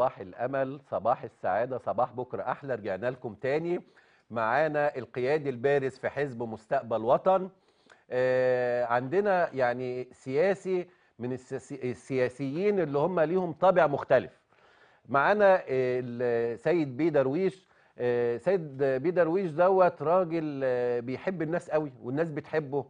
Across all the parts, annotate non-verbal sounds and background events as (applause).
صباح الامل صباح السعاده صباح بكره احلى رجعنا لكم تاني معانا القيادي البارز في حزب مستقبل وطن آه، عندنا يعني سياسي من السياسيين اللي هم ليهم طابع مختلف معانا السيد بيه درويش سيد بيه درويش آه، دوت راجل آه، بيحب الناس قوي والناس بتحبه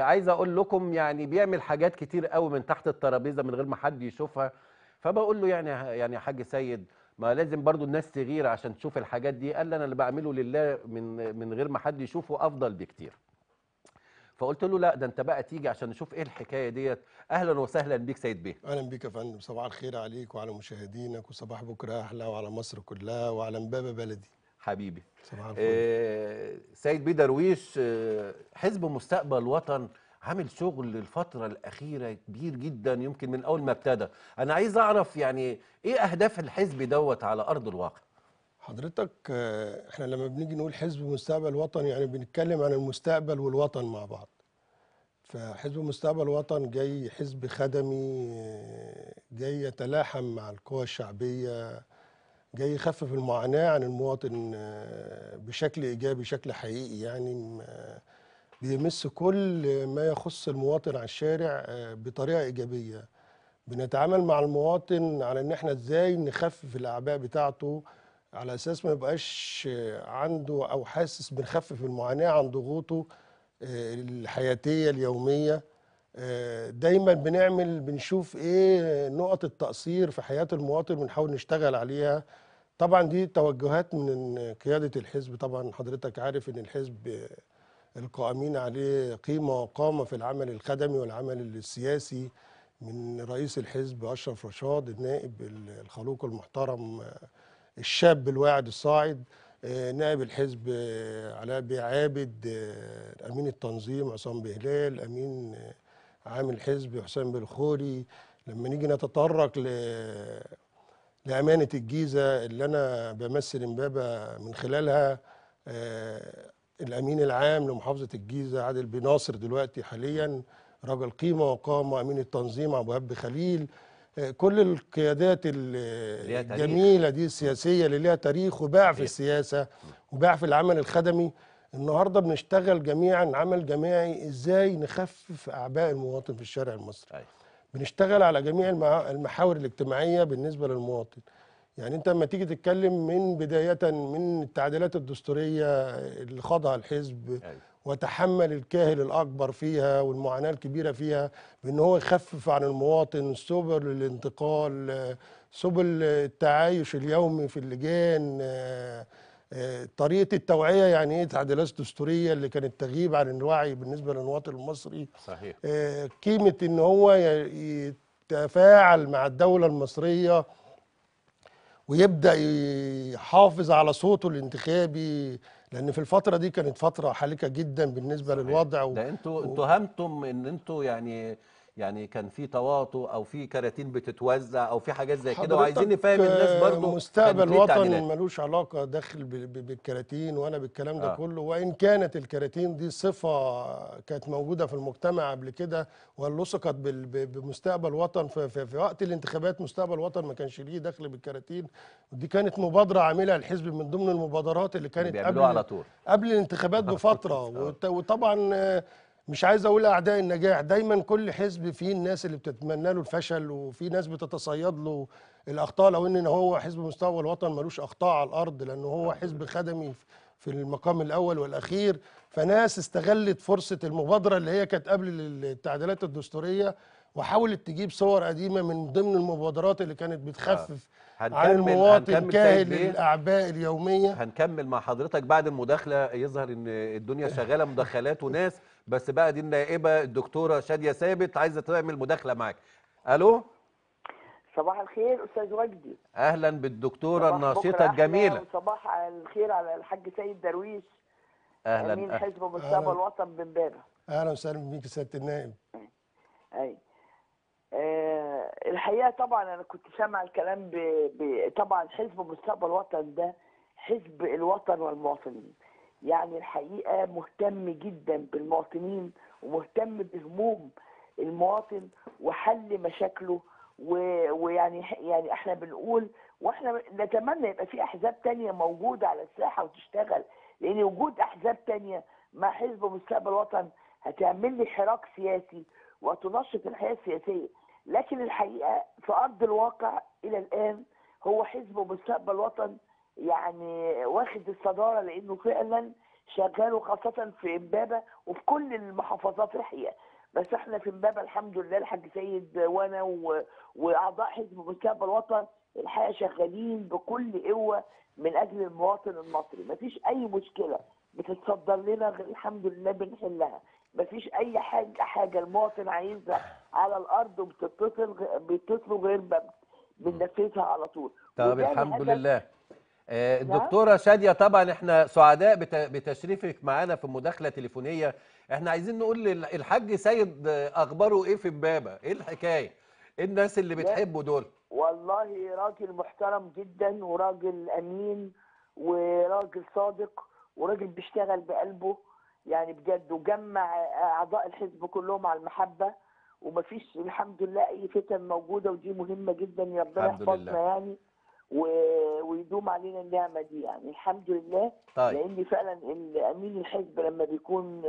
عايز اقول لكم يعني بيعمل حاجات كتير قوي من تحت الترابيزه من غير ما حد يشوفها فبقول له يعني يعني يا حاج سيد ما لازم برضو الناس تغير عشان تشوف الحاجات دي قال لي انا اللي بعمله لله من من غير ما حد يشوفه افضل بكتير فقلت له لا ده انت بقى تيجي عشان نشوف ايه الحكايه ديت اهلا وسهلا بيك سيد بيه اهلا بيك يا فندم صباح الخير عليك وعلى مشاهدينك وصباح بكره احلى وعلى مصر كلها وعلى امبابه بلدي حبيبي صباح الفل إيه سيد بيه درويش آه، حزب مستقبل وطن عامل شغل الفترة الأخيرة كبير جدا يمكن من أول ما ابتدى أنا عايز أعرف يعني إيه أهداف الحزب دوت على أرض الواقع حضرتك آه، احنا لما بنيجي نقول حزب مستقبل وطن يعني بنتكلم عن المستقبل والوطن مع بعض فحزب مستقبل وطن جاي حزب خدمي آه، جاي يتلاحم مع القوى الشعبية جاي يخفف المعاناة عن المواطن آه، بشكل إيجابي بشكل حقيقي يعني بيمس كل ما يخص المواطن على الشارع آه، بطريقه ايجابيه بنتعامل مع المواطن على ان احنا ازاي نخفف الاعباء بتاعته على اساس ما يبقاش آه، عنده او حاسس بنخفف المعاناه عن ضغوطه آه، الحياتيه اليوميه دايما بنعمل بنشوف ايه نقط التقصير في حياه المواطن بنحاول نشتغل عليها طبعا دي توجهات من قياده الحزب طبعا حضرتك عارف ان الحزب القائمين عليه قيمة وقامة في العمل الخدمي والعمل السياسي من رئيس الحزب أشرف رشاد النائب الخلوق المحترم آه، الشاب الواعد الصاعد آه، نائب الحزب آه، علاء بيه عابد أمين التنظيم عصام بهلال أمين عام الحزب حسام بالخوري لما نيجي نتطرق ل لأمانة الجيزة اللي أنا بمثل إمبابة من خلالها الامين العام لمحافظه الجيزه عادل بن ناصر دلوقتي حاليا رجل قيمه وقام امين التنظيم ابو هب خليل آه، كل القيادات الجميله دي السياسيه اللي ليها تاريخ وباع في السياسه وباع في العمل الخدمي النهارده بنشتغل جميعا عمل جماعي ازاي نخفف اعباء المواطن في الشارع المصري أيوة. بنشتغل على جميع المحاور الاجتماعيه بالنسبه للمواطن يعني انت لما تيجي تتكلم من بدايه من التعديلات الدستوريه اللي خاضها الحزب أيوة. وتحمل الكاهل الاكبر فيها والمعاناه الكبيره فيها بان هو يخفف عن المواطن سبل الانتقال سبل التعايش اليومي في اللجان طريقه التوعيه يعني ايه تعديلات دستوريه اللي كانت تغيب عن الوعي بالنسبه للمواطن المصري صحيح آه، قيمه ان هو يتفاعل مع الدوله المصريه ويبدا يحافظ على صوته الانتخابي لان في الفتره دي كانت فتره حالكه جدا بالنسبه صحيح. للوضع و... ده انتوا اتهمتم و... ان انتوا يعني يعني كان في تواطؤ او في كراتين بتتوزع او في حاجات زي كده وعايزين نفهم الناس برضو مستقبل إيه وطني ملوش علاقه داخل بالكراتين وانا بالكلام ده آه. كله وان كانت الكراتين دي صفه كانت موجوده في المجتمع قبل كده ولصقت بمستقبل وطن في, في, في وقت الانتخابات مستقبل وطن ما كانش ليه دخل بالكراتين دي كانت مبادره عاملها الحزب من ضمن المبادرات اللي كانت قبل على طول. قبل الانتخابات (laughs) بفتره آه. وطبعا مش عايز اقول اعداء النجاح دايما كل حزب فيه الناس اللي بتتمنى له الفشل وفي ناس بتتصيد له الاخطاء لو ان هو حزب مستوى الوطن ملوش اخطاء على الارض لان هو حزب خدمي في المقام الاول والاخير فناس استغلت فرصه المبادره اللي هي كانت قبل التعديلات الدستوريه وحاولت تجيب صور قديمه من ضمن المبادرات اللي كانت بتخفف آه. عن المواطن الكاهل الاعباء اليوميه هنكمل مع حضرتك بعد المداخله يظهر ان الدنيا شغاله مداخلات وناس بس بقى دي النائبه الدكتوره شاديه ثابت عايزه تعمل مداخله معاك الو صباح الخير استاذ وجدي اهلا بالدكتوره الناشطه الجميله صباح الخير على الحاج سيد درويش اهلا امين حزب مستقبل الوطن بامبارح اهلا وسهلا بيك سياده النائب اي آه الحقيقه طبعا انا كنت سامع الكلام ب... ب... طبعا حزب مستقبل الوطن ده حزب الوطن والمواطنين يعني الحقيقه مهتم جدا بالمواطنين ومهتم بهموم المواطن وحل مشاكله ويعني يعني احنا بنقول واحنا نتمنى يبقى في احزاب تانية موجوده على الساحه وتشتغل لان وجود احزاب تانية مع حزب مستقبل وطن هتعمل لي حراك سياسي وتنشط الحياه السياسيه لكن الحقيقه في ارض الواقع الى الان هو حزب مستقبل وطن يعني واخد الصداره لانه فعلا شغال وخاصه في امبابه وفي كل المحافظات الحقيقه بس احنا في امبابه الحمد لله الحاج سيد وانا و... واعضاء حزب مستقبل الوطن الحقيقه شغالين بكل قوه من اجل المواطن المصري مفيش اي مشكله بتتصدر لنا غير الحمد لله بنحلها مفيش اي حاجه حاجه المواطن عايزها على الارض وبتتصل بيتصلوا غير بننفذها على طول طب الحمد لله آه، الدكتوره شاديه طبعا احنا سعداء بتشريفك معانا في مداخله تليفونيه احنا عايزين نقول للحاج سيد اخباره ايه في امبابه ايه الحكايه ايه الناس اللي بتحبه دول والله راجل محترم جدا وراجل امين وراجل صادق وراجل بيشتغل بقلبه يعني بجد وجمع اعضاء الحزب كلهم على المحبه ومفيش الحمد لله اي فتن موجوده ودي مهمه جدا يا ربنا يحفظنا يعني ويدوم علينا النعمه دي يعني الحمد لله طيب. لان فعلا امين الحزب لما بيكون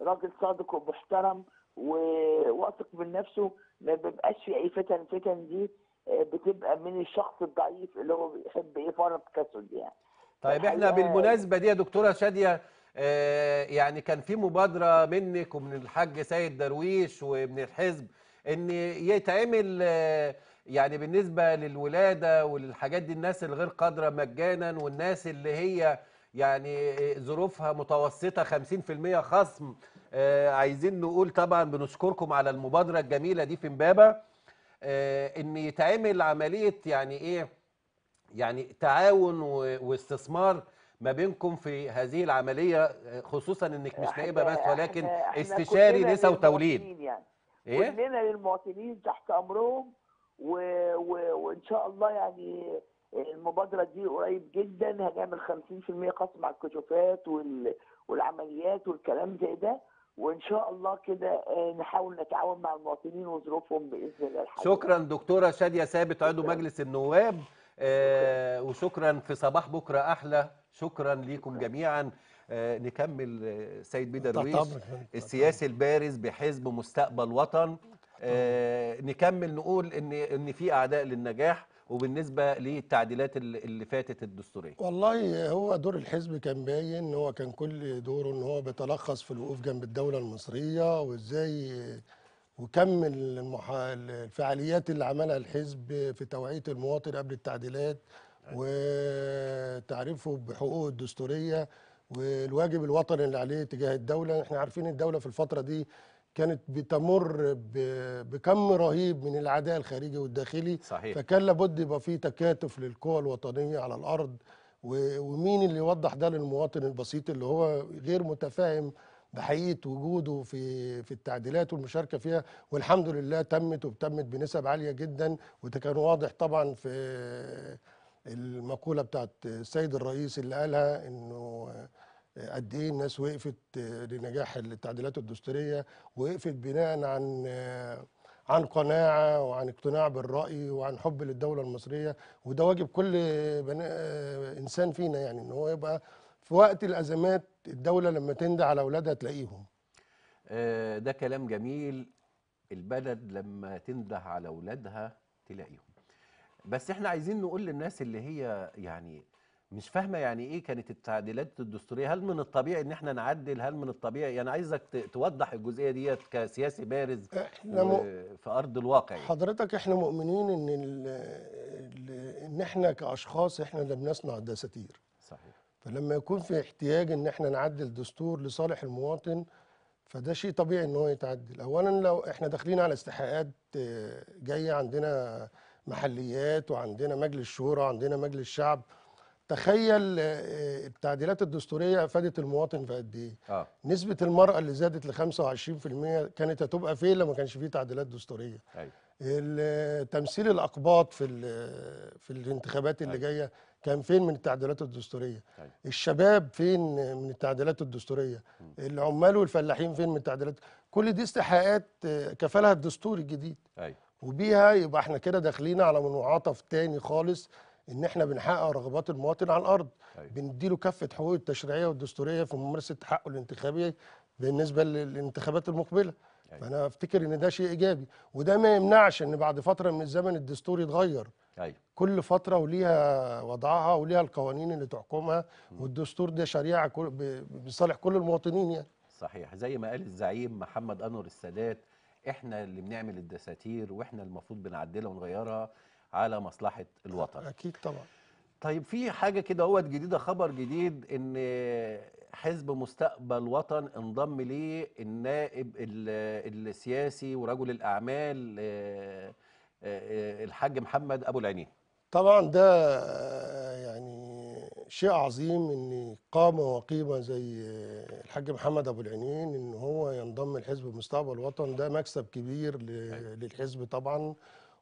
راجل صادق ومحترم وواثق من نفسه ما بيبقاش في اي فتن الفتن دي آه، بتبقى من الشخص الضعيف اللي هو بيحب ايه كسل يعني طيب احنا بالمناسبه دي يا دكتوره شاديه آه يعني كان في مبادره منك ومن الحاج سيد درويش ومن الحزب ان يتعمل آه يعني بالنسبه للولاده وللحاجات دي الناس الغير قادره مجانا والناس اللي هي يعني ظروفها متوسطه 50% خصم آه، عايزين نقول طبعا بنشكركم على المبادره الجميله دي في امبابه آه، ان يتعمل عمليه يعني ايه يعني تعاون واستثمار ما بينكم في هذه العمليه آه، خصوصا انك مش نائبه بس ولكن احنا استشاري نسا وتوليد يعني. ايه كلنا للمواطنين تحت امرهم و... و... وان شاء الله يعني آه، المبادره دي قريب جدا هنعمل 50% خصم على الكشوفات وال... والعمليات والكلام زي ده وان شاء الله كده آه، نحاول نتعاون مع المواطنين وظروفهم باذن الله الحقيقة. شكرا دكتوره شاديه ثابت عضو مجلس النواب آه وشكرا في صباح بكره احلى شكرا ليكم جميعا آه نكمل آه، سيد بيدرويش السياسي البارز بحزب مستقبل وطن آه، نكمل نقول ان ان في اعداء للنجاح وبالنسبه للتعديلات اللي فاتت الدستوريه والله هو دور الحزب كان باين هو كان كل دوره ان هو بيتلخص في الوقوف جنب الدوله المصريه وازاي وكم المحا... الفعاليات اللي عملها الحزب في توعيه المواطن قبل التعديلات وتعريفه بحقوقه الدستوريه والواجب الوطني اللي عليه تجاه الدوله احنا عارفين الدوله في الفتره دي كانت بتمر بكم رهيب من العداء الخارجي والداخلي صحيح. فكان لابد يبقى في تكاتف للقوى الوطنيه على الارض ومين اللي يوضح ده للمواطن البسيط اللي هو غير متفاهم بحقيقه وجوده في في التعديلات والمشاركه فيها والحمد لله تمت وتمت بنسب عاليه جدا وده كان واضح طبعا في المقوله بتاعت السيد الرئيس اللي قالها انه قد ايه الناس وقفت آه، لنجاح التعديلات الدستوريه وقفت بناء عن آه، عن قناعه وعن اقتناع بالراي وعن حب للدوله المصريه وده واجب كل آه، انسان فينا يعني ان هو يبقى في وقت الازمات الدوله لما تندى على اولادها تلاقيهم ده كلام جميل البلد لما تنده على اولادها تلاقيهم بس احنا عايزين نقول للناس اللي هي يعني مش فاهمه يعني ايه كانت التعديلات الدستوريه هل من الطبيعي ان احنا نعدل هل من الطبيعي يعني عايزك توضح الجزئيه ديت كسياسي بارز احنا و... في ارض الواقع يعني. حضرتك احنا مؤمنين ان ال... ال... ان احنا كاشخاص احنا اللي بنصنع الدساتير صحيح فلما يكون في احتياج ان احنا نعدل دستور لصالح المواطن فده شيء طبيعي ان هو يتعدل اولا لو احنا داخلين على استحقاقات آه، جايه عندنا محليات وعندنا مجلس شورى وعندنا مجلس شعب تخيل آه، آه، التعديلات الدستوريه افادت المواطن في قد ايه آه. نسبه المراه اللي زادت ل 25% كانت هتبقى فين لو ما كانش فيه تعديلات دستوريه أيوة. آه، تمثيل الاقباط في في الانتخابات اللي أيوة. جايه كان فين من التعديلات الدستوريه أيوة. الشباب فين من التعديلات الدستوريه م. العمال والفلاحين فين من التعديلات كل دي استحقاقات كفلها الدستور الجديد أيوة. وبيها يبقى احنا كده داخلين على منعطف تاني خالص ان احنا بنحقق رغبات المواطن على الارض أيوة. بنديله كافه حقوقه التشريعيه والدستوريه في ممارسه حقه الانتخابي بالنسبه للانتخابات المقبله أيوة. فانا افتكر ان ده شيء ايجابي وده ما يمنعش ان بعد فتره من الزمن الدستور يتغير أيوة. كل فتره وليها وضعها وليها القوانين اللي تحكمها والدستور ده شريعه بصالح كل المواطنين يعني صحيح زي ما قال الزعيم محمد انور السادات احنا اللي بنعمل الدساتير واحنا المفروض بنعدلها ونغيرها على مصلحه الوطن اكيد طبعا طيب في حاجه كده هو جديده خبر جديد ان حزب مستقبل وطن انضم ليه النائب السياسي ورجل الاعمال آه، آه، آه، الحاج محمد ابو العينين طبعا ده يعني شيء عظيم ان قامه وقيمه زي الحاج محمد ابو العينين ان هو ينضم لحزب مستقبل وطن ده مكسب كبير أيوة. للحزب طبعا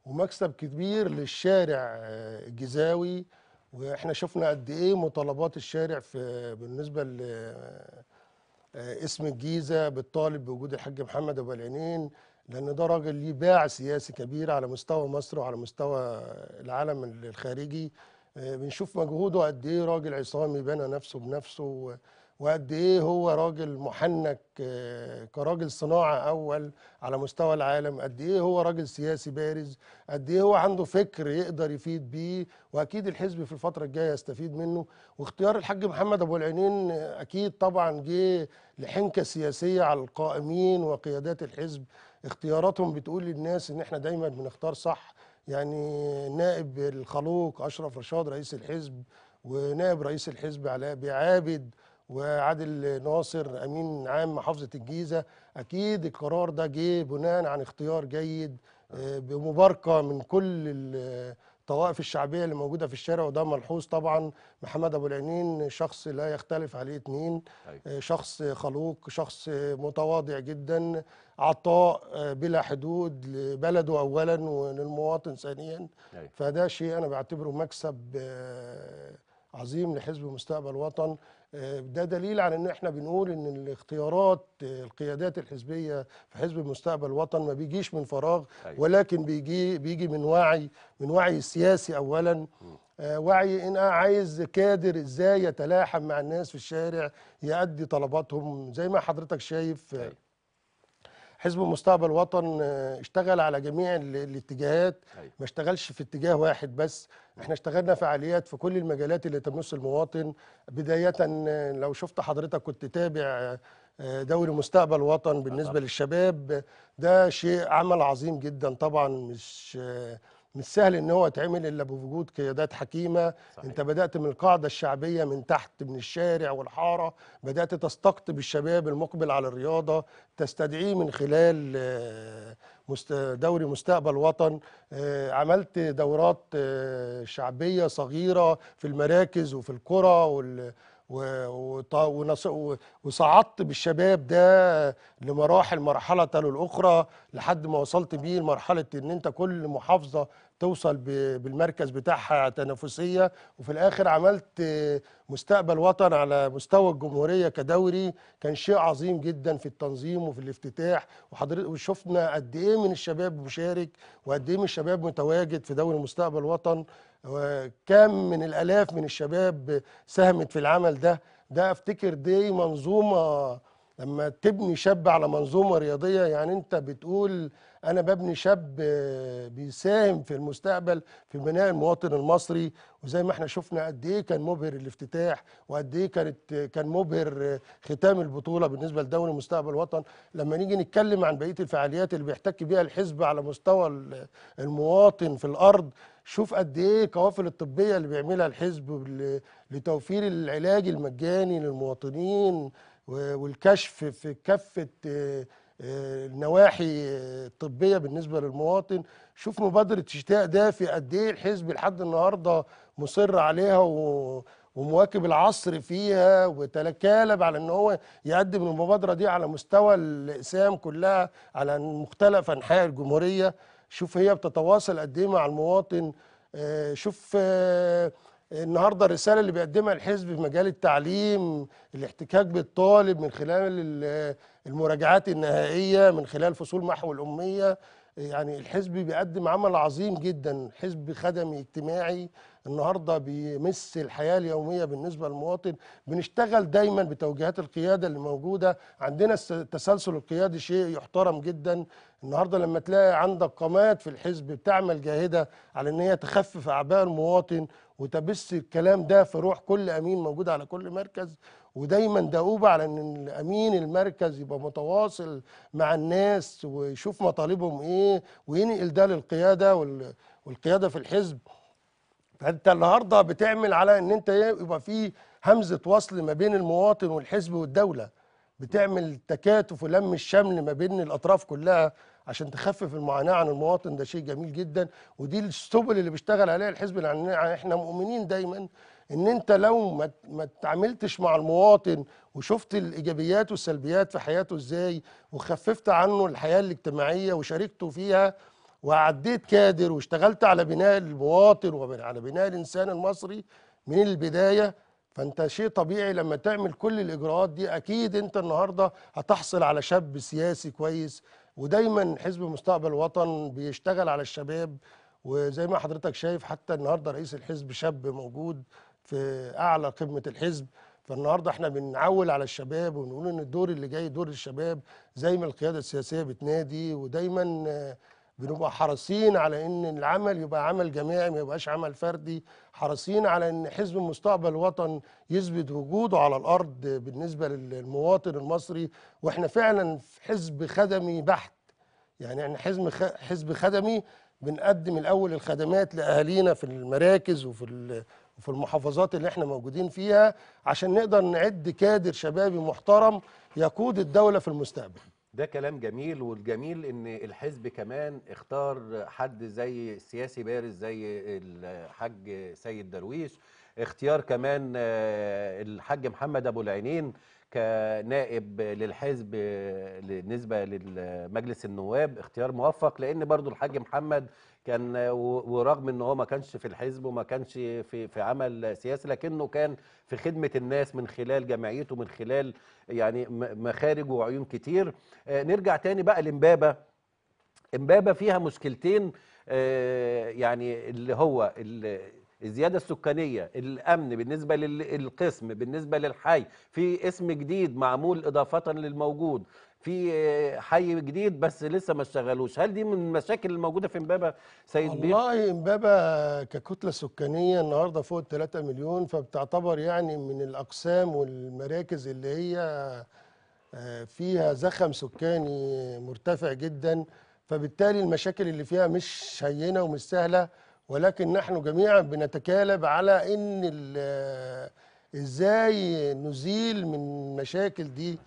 ومكسب كبير للشارع آه، الجزاوي واحنا شفنا قد ايه مطالبات الشارع في بالنسبه آه، آه، اسم الجيزه بالطالب بوجود الحاج محمد ابو العينين لان ده راجل ليه باع سياسي كبير على مستوى مصر وعلى مستوى العالم الخارجي بنشوف مجهوده قد ايه راجل عصامي بنى نفسه بنفسه وقد ايه هو راجل محنك آه، كراجل صناعه اول على مستوى العالم قد ايه هو راجل سياسي بارز قد ايه هو عنده فكر يقدر يفيد بيه واكيد الحزب في الفتره الجايه يستفيد منه واختيار الحاج محمد ابو العينين اكيد طبعا جه لحنكه سياسيه على القائمين وقيادات الحزب اختياراتهم بتقول للناس ان احنا دايما بنختار صح يعني نائب الخلوق اشرف رشاد رئيس الحزب ونائب رئيس الحزب علاء بيعابد وعادل ناصر امين عام محافظه الجيزه اكيد القرار ده جه بناء عن اختيار جيد آه، بمباركه من كل الطوائف الشعبيه اللي موجوده في الشارع وده ملحوظ طبعا محمد ابو العينين شخص لا يختلف عليه اثنين أيوة. آه، شخص خلوق شخص متواضع جدا عطاء آه، بلا حدود لبلده اولا وللمواطن ثانيا أيوة. فده شيء انا بعتبره مكسب عظيم لحزب مستقبل وطن ده دليل على ان احنا بنقول ان الاختيارات القيادات الحزبيه في حزب المستقبل الوطن ما بيجيش من فراغ أيوة. ولكن بيجي بيجي من وعي من وعي سياسي اولا آه، وعي ان عايز كادر ازاي يتلاحم مع الناس في الشارع يؤدي طلباتهم زي ما حضرتك شايف أيوة. حزب مستقبل وطن آه، اشتغل على جميع الاتجاهات أيوة. ما اشتغلش في اتجاه واحد بس احنا اشتغلنا فعاليات في كل المجالات اللي تمس المواطن بداية آه، لو شفت حضرتك كنت تابع آه، دوري مستقبل وطن بالنسبة للشباب ده شيء عمل عظيم جدا طبعا مش مش سهل ان هو يتعمل الا بوجود قيادات حكيمه صحيح. انت بدات من القاعده الشعبيه من تحت من الشارع والحاره بدات تستقطب الشباب المقبل على الرياضه تستدعيه من خلال آه، دوري مستقبل وطن آه، عملت دورات آه، شعبيه صغيره في المراكز وفي القرى وال وصعدت بالشباب ده لمراحل مرحلة تلو الأخرى لحد ما وصلت بيه لمرحلة إن أنت كل محافظة توصل بالمركز بتاعها تنافسيه وفي الاخر عملت مستقبل وطن على مستوى الجمهوريه كدوري كان شيء عظيم جدا في التنظيم وفي الافتتاح وحضرتك وشفنا قد ايه من الشباب مشارك وقد ايه من الشباب متواجد في دوري مستقبل وطن وكم من الالاف من الشباب ساهمت في العمل ده ده افتكر دي منظومه لما تبني شاب على منظومة رياضية يعني أنت بتقول أنا ببني شاب بيساهم في المستقبل في بناء المواطن المصري وزي ما احنا شفنا قد إيه كان مبهر الافتتاح وقد إيه كانت كان مبهر ختام البطولة بالنسبة لدوري مستقبل الوطن لما نيجي نتكلم عن بقية الفعاليات اللي بيحتك بيها الحزب على مستوى المواطن في الأرض شوف قد ايه القوافل الطبيه اللي بيعملها الحزب لتوفير العلاج المجاني للمواطنين والكشف في كافه آه، آه، النواحي آه، الطبيه بالنسبه للمواطن شوف مبادره شتاء دافي قد ايه الحزب لحد النهارده مصر عليها و ومواكب العصر فيها وتتكالب على ان هو يقدم المبادره دي على مستوى الاقسام كلها على مختلف انحاء الجمهوريه شوف هي بتتواصل قد ايه مع المواطن شوف النهارده الرساله اللي بيقدمها الحزب في مجال التعليم الاحتكاك بالطالب من خلال المراجعات النهائيه من خلال فصول محو الاميه يعني الحزب بيقدم عمل عظيم جدا حزب خدمي اجتماعي النهارده بيمس الحياه اليوميه بالنسبه للمواطن بنشتغل دايما بتوجيهات القياده اللي موجوده عندنا التسلسل القيادي شيء يحترم جدا النهارده لما تلاقي عندك قامات في الحزب بتعمل جاهده على ان هي تخفف اعباء المواطن وتبث الكلام ده في روح كل امين موجود على كل مركز ودايما دؤوبه على ان الامين المركز يبقى متواصل مع الناس ويشوف مطالبهم ايه وينقل ده للقياده والقياده في الحزب فانت النهارده بتعمل على ان انت ايه، يبقى في همزه وصل ما بين المواطن والحزب والدوله بتعمل تكاتف ولم الشمل ما بين الاطراف كلها عشان تخفف المعاناه عن المواطن ده شيء جميل جدا ودي السبل اللي بيشتغل عليها الحزب لان يعني احنا مؤمنين دايما ان انت لو ما ما تعاملتش مع المواطن وشفت الايجابيات والسلبيات في حياته ازاي وخففت عنه الحياه الاجتماعيه وشاركته فيها وعديت كادر واشتغلت على بناء المواطن وعلى بناء الانسان المصري من البدايه فانت شيء طبيعي لما تعمل كل الاجراءات دي اكيد انت النهارده هتحصل على شاب سياسي كويس ودايما حزب مستقبل وطن بيشتغل على الشباب وزي ما حضرتك شايف حتى النهارده رئيس الحزب شاب موجود في اعلى قمه الحزب فالنهارده احنا بنعول على الشباب ونقول ان الدور اللي جاي دور الشباب زي ما القياده السياسيه بتنادي ودايما بنبقى حريصين على ان العمل يبقى عمل جماعي ما يبقاش عمل فردي حريصين على ان حزب مستقبل الوطن يثبت وجوده على الارض بالنسبه للمواطن المصري واحنا فعلا حزب خدمي بحت يعني احنا حزب حزب خدمي بنقدم الاول الخدمات لاهالينا في المراكز وفي وفي المحافظات اللي احنا موجودين فيها عشان نقدر نعد كادر شبابي محترم يقود الدوله في المستقبل ده كلام جميل والجميل ان الحزب كمان اختار حد زي سياسي بارز زي الحاج سيد درويش اختيار كمان الحاج محمد ابو العينين كنائب للحزب بالنسبه لمجلس النواب اختيار موفق لان برضو الحاج محمد كان ورغم ان هو ما كانش في الحزب وما كانش في في عمل سياسي لكنه كان في خدمه الناس من خلال جمعيته من خلال يعني مخارج وعيون كتير آه، نرجع تاني بقى لامبابه امبابه فيها مشكلتين آه، يعني اللي هو الزياده السكانيه الامن بالنسبه للقسم بالنسبه للحي في اسم جديد معمول اضافه للموجود في حي جديد بس لسه ما اشتغلوش هل دي من المشاكل الموجوده في امبابه سيد بيه والله امبابه ككتله سكانيه النهارده فوق ال 3 مليون فبتعتبر يعني من الاقسام والمراكز اللي هي آه، فيها زخم سكاني مرتفع جدا فبالتالي المشاكل اللي فيها مش هينه ومش سهله ولكن نحن جميعا بنتكالب على ان آه، ازاي نزيل من المشاكل دي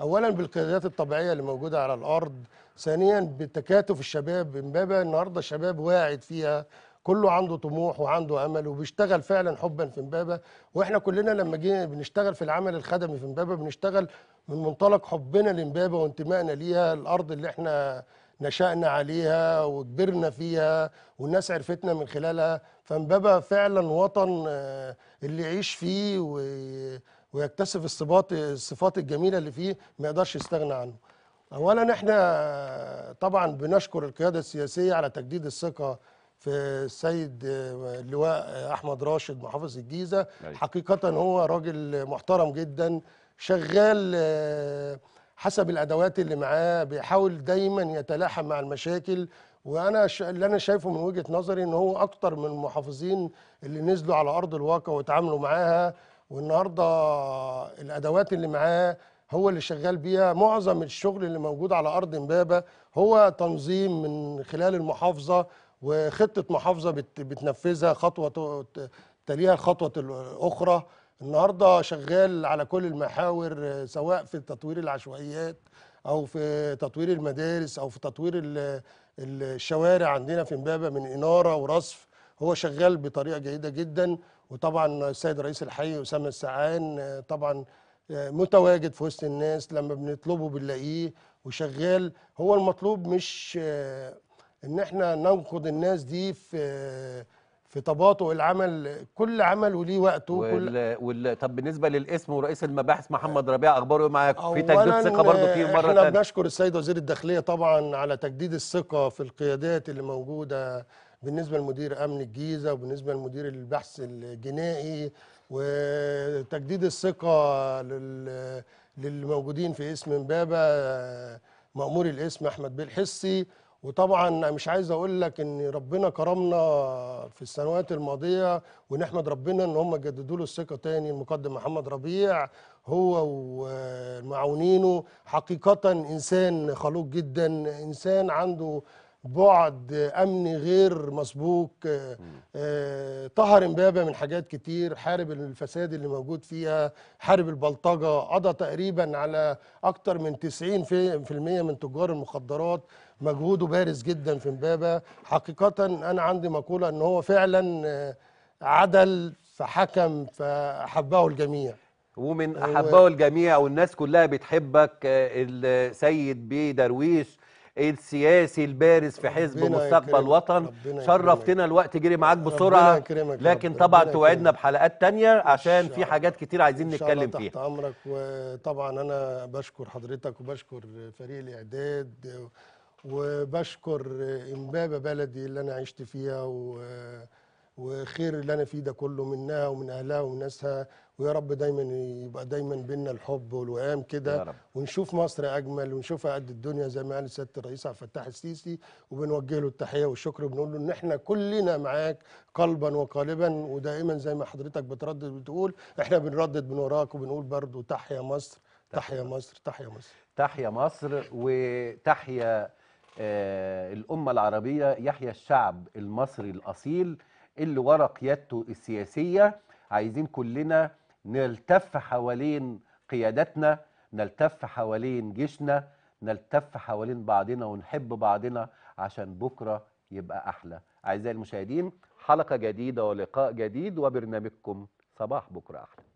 اولا بالقيادات الطبيعيه اللي موجوده على الارض ثانيا بتكاتف الشباب امبابه النهارده الشباب واعد فيها كله عنده طموح وعنده امل وبيشتغل فعلا حبا في امبابه واحنا كلنا لما جينا بنشتغل في العمل الخدمي في امبابه بنشتغل من منطلق حبنا لامبابه وانتمائنا ليها الارض اللي احنا نشأنا عليها وكبرنا فيها والناس عرفتنا من خلالها فامبابه فعلا وطن آه، اللي يعيش فيه و ويكتسب الصفات الصفات الجميله اللي فيه ما يقدرش يستغنى عنه. اولا احنا طبعا بنشكر القياده السياسيه على تجديد الثقه في السيد اللواء احمد راشد محافظ الجيزه أيوة. حقيقه هو راجل محترم جدا شغال آه، حسب الادوات اللي معاه بيحاول دايما يتلاحم مع المشاكل وانا اللي انا شايفه من وجهه نظري ان هو اكتر من المحافظين اللي نزلوا على ارض الواقع وتعاملوا معاها والنهارده الادوات اللي معاه هو اللي شغال بيها معظم الشغل اللي موجود على ارض امبابه هو تنظيم من خلال المحافظه وخطه محافظه بتنفذها خطوه تليها خطوه الاخرى النهارده شغال على كل المحاور سواء في تطوير العشوائيات او في تطوير المدارس او في تطوير الشوارع عندنا في امبابه من اناره ورصف هو شغال بطريقه جيده جدا وطبعا السيد رئيس الحي اسامه السعان آه، طبعا آه، متواجد في وسط الناس لما بنطلبه بنلاقيه وشغال هو المطلوب مش آه، ان احنا ننقض الناس دي في في تباطؤ العمل كل عمل وليه وقته وال... وال... طب بالنسبه للاسم ورئيس المباحث محمد ربيع اخباره إيه معاك في تجديد ثقه برضه فيه مره ثانيه احنا بنشكر السيد وزير الداخليه طبعا على تجديد الثقه في القيادات اللي موجوده بالنسبه لمدير امن الجيزه وبالنسبه لمدير البحث الجنائي وتجديد الثقه للموجودين في اسم امبابه مامور الاسم احمد بيه وطبعا مش عايز اقول لك ان ربنا كرمنا في السنوات الماضيه ونحمد ربنا ان هم جددوا له الثقه تاني المقدم محمد ربيع هو ومعاونينه حقيقه انسان خلوق جدا انسان عنده بعد امني غير مسبوق آه، آه، طهر امبابه من حاجات كتير حارب الفساد اللي موجود فيها حارب البلطجه قضى تقريبا على اكتر من 90% من تجار المخدرات مجهوده بارز جدا في امبابه حقيقه انا عندي مقوله ان هو فعلا آه، عدل فحكم فاحبه الجميع ومن احبه الجميع والناس كلها بتحبك السيد بيه درويش السياسي البارز في حزب مستقبل وطن شرفتنا الوقت جري معاك بسرعه لكن طبعا توعدنا بحلقات تانية عشان في حاجات كتير عايزين نتكلم فيها تحت امرك وطبعا انا بشكر حضرتك وبشكر فريق الاعداد وبشكر امبابه بلدي اللي انا عشت فيها و وخير اللي انا فيه ده كله منها ومن اهلها وناسها ويا رب دايما يبقى دايما بينا الحب والوئام كده ونشوف مصر اجمل ونشوفها قد الدنيا زي ما قال سياده الرئيس عبد الفتاح السيسي وبنوجه له التحيه والشكر وبنقول له ان احنا كلنا معاك قلبا وقالبا ودائما زي ما حضرتك بتردد بتقول احنا بنردد من وراك وبنقول برضه تحيا مصر تحيا مصر تحيا مصر تحيا مصر وتحيا آه الامه العربيه يحيا الشعب المصري الاصيل اللي ورا قيادته السياسية عايزين كلنا نلتف حوالين قيادتنا نلتف حوالين جيشنا نلتف حوالين بعضنا ونحب بعضنا عشان بكرة يبقى أحلى أعزائي المشاهدين حلقة جديدة ولقاء جديد وبرنامجكم صباح بكرة أحلى